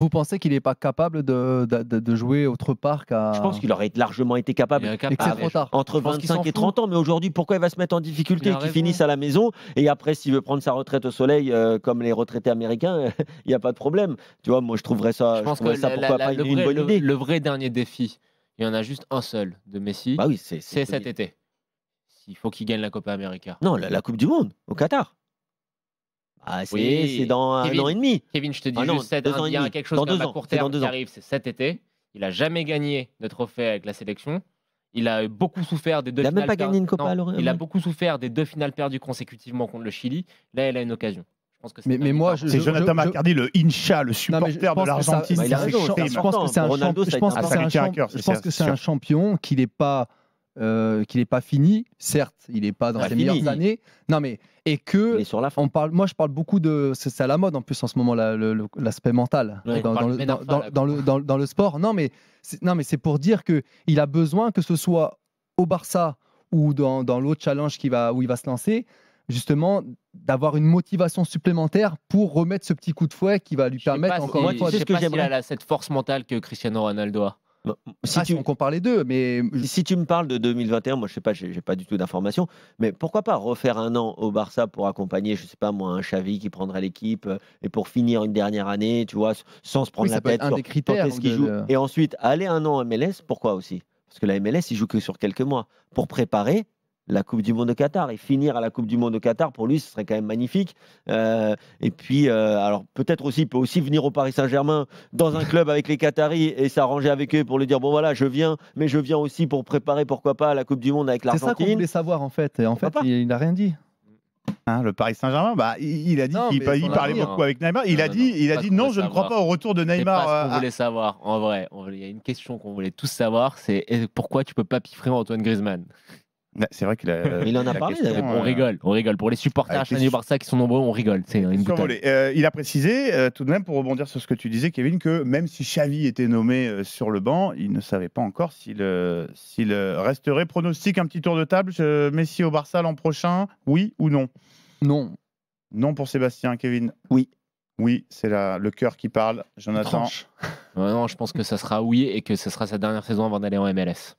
Vous pensez qu'il n'est pas capable de, jouer autre part qu'à. Je pense qu'il aurait largement été capable. Trop tard. Entre 25 et 30 ans. Mais aujourd'hui, pourquoi il va se mettre en difficulté Qu'il finisse à la maison et après, s'il veut prendre sa retraite au soleil euh, comme les retraités américains, il n'y a pas de problème. Tu vois, moi, je trouverais ça. Je pense pourquoi une vrai, bonne idée. Le, vrai dernier défi, il y en a juste un seul de Messi. Bah oui, c'est cet été. Il faut qu'il gagne la Copa América. Non, la Coupe du Monde au Qatar. Ah, c'est dans un an et demi. Kevin, je te dis il y a quelque chose dans à court terme qui arrive, c'est cet été. Il n'a jamais gagné de trophée avec la sélection. Il a beaucoup souffert des deux. Il a finales même pas gagné une Copa. il a beaucoup souffert des deux finales perdues consécutivement contre le Chili. Là, il a une occasion. Je pense que mais, mais moi, c'est Jonathan Macardy, le Incha, le supporter de l'Argentine. Bah, je pense que c'est un, champion. Je pense que c'est un champion n'est pas euh, qu'il n'est pas fini, certes, il n'est pas dans les ses meilleures années. Non mais et que sur la on parle, moi je parle beaucoup de, c'est à la mode en plus en ce moment l'aspect mental dans, dans, le, dans, le, dans, le, sport. Non mais non mais c'est pour dire que il a besoin que ce soit au Barça ou dans, l'autre challenge qui va où il va se lancer, justement d'avoir une motivation supplémentaire pour remettre ce petit coup de fouet qui va lui permettre encore une fois. sais ce que a cette force mentale que Cristiano Ronaldo a. Bah, si, ah, tu... deux, mais euh, si tu me parles de 2021, moi je sais pas, j'ai pas du tout d'informations, mais pourquoi pas refaire un an au Barça pour accompagner, je sais pas moi, un Xavi qui prendrait l'équipe euh, et pour finir une dernière année, tu vois, sans se prendre la tête. Un sur, des critères. Joue. Et ensuite aller un an à MLS, pourquoi aussi Parce que la MLS, il joue que sur quelques mois pour préparer la Coupe du Monde au Qatar. Et finir à la Coupe du Monde au Qatar, pour lui, ce serait quand même magnifique. Euh, et puis, euh, alors peut-être aussi, il peut aussi venir au Paris Saint-Germain dans un club avec les Qataris et s'arranger avec eux pour lui dire bon voilà, je viens, mais je viens aussi pour préparer, pourquoi pas, la Coupe du Monde avec l'Argentine. C'est ça qu'on voulait savoir en fait. Et en fait, il n'a rien dit. Hein, le Paris Saint-Germain, bah, il a dit qu'il parlait beaucoup avec Neymar. Il a dit, non, il a dit non, je ne crois pas au retour de Neymar. C'est qu'on euh, voulait ah. savoir, en vrai. Il y a une question qu'on voulait tous savoir, c'est eh, pourquoi tu peux pas piffrer Antoine Griezmann c'est vrai qu'il il en a parlé On rigole, on rigole. Pour les supporters à ah, du Barça qui sont nombreux, on rigole. Euh, il a précisé, euh, tout de même, pour rebondir sur ce que tu disais, Kevin, que même si Xavi était nommé euh, sur le banc, il ne savait pas encore s'il resterait. Pronostic, un petit tour de table. Messi au Barça l'an prochain, oui ou non Non. Non pour Sébastien, Kevin Oui. Oui, c'est le cœur qui parle. Jonathan. non, je pense que ça sera oui et que ce sera sa dernière saison avant d'aller en MLS.